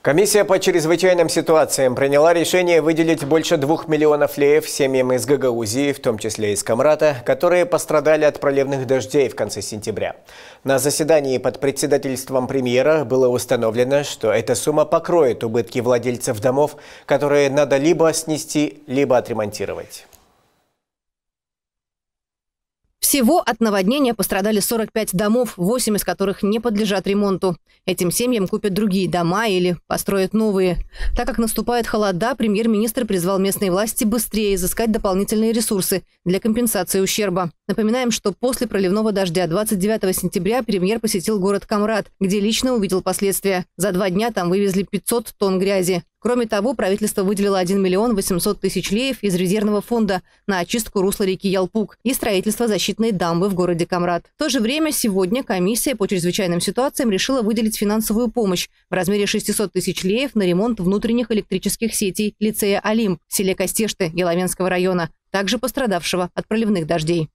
Комиссия по чрезвычайным ситуациям приняла решение выделить больше двух миллионов леев семьям из Гагаузии, в том числе из Камрата, которые пострадали от проливных дождей в конце сентября. На заседании под председательством премьера было установлено, что эта сумма покроет убытки владельцев домов, которые надо либо снести, либо отремонтировать. Всего от наводнения пострадали 45 домов, 8 из которых не подлежат ремонту. Этим семьям купят другие дома или построят новые. Так как наступает холода, премьер-министр призвал местные власти быстрее изыскать дополнительные ресурсы для компенсации ущерба. Напоминаем, что после проливного дождя 29 сентября премьер посетил город Камрад, где лично увидел последствия. За два дня там вывезли 500 тонн грязи. Кроме того, правительство выделило 1 миллион 800 тысяч леев из резервного фонда на очистку русла реки Ялпук и строительство защитной дамбы в городе Камрад. В то же время сегодня комиссия по чрезвычайным ситуациям решила выделить финансовую помощь в размере 600 тысяч леев на ремонт внутренних электрических сетей лицея «Олимп» в селе Костешты Еловенского района, также пострадавшего от проливных дождей.